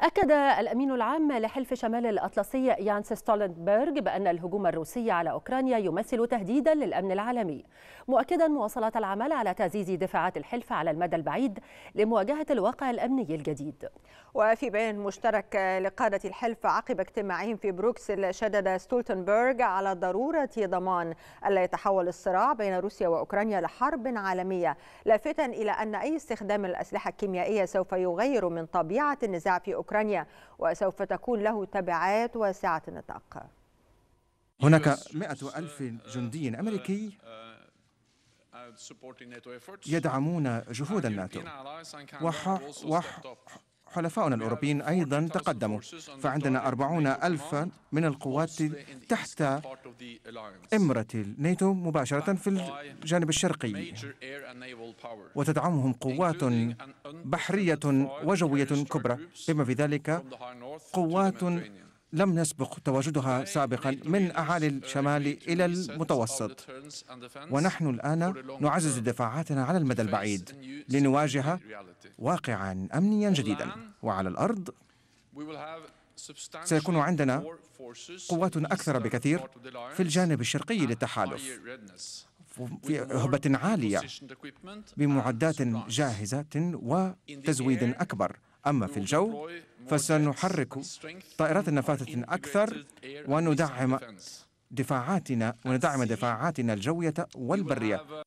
أكد الأمين العام لحلف شمال الأطلسي يانس ستولنبرغ بأن الهجوم الروسي على أوكرانيا يمثل تهديدا للأمن العالمي مؤكدا مواصلة العمل على تعزيز دفاعات الحلف على المدى البعيد لمواجهة الواقع الأمني الجديد وفي بيان مشترك لقادة الحلف عقب اجتماعهم في بروكسل شدد ستولتنبرغ على ضرورة ضمان ألا يتحول الصراع بين روسيا وأوكرانيا لحرب عالمية لافتا إلى أن أي استخدام الأسلحة الكيميائية سوف يغير من طبيعة النزاع في أوكرانيا أوكرانيا وسوف تكون له تبعات واسعة النطاق هناك مئة ألف جندي uh, uh, أمريكي uh, يدعمون جهود الناتو وح... وح... حلفاؤنا الأوروبيين أيضا تقدموا فعندنا أربعون ألفا من القوات تحت إمرة الناتو مباشرة في الجانب الشرقي وتدعمهم قوات بحرية وجوية كبرى بما في ذلك قوات لم يسبق تواجدها سابقا من أعالي الشمال إلى المتوسط ونحن الآن نعزز دفاعاتنا على المدى البعيد لنواجه واقعا أمنيا جديدا وعلى الأرض سيكون عندنا قوات أكثر بكثير في الجانب الشرقي للتحالف في هبة عالية بمعدات جاهزة وتزويد أكبر أما في الجو فسنحرك طائرات نفاثة أكثر وندعم دفاعاتنا وندعم دفاعاتنا الجوية والبرية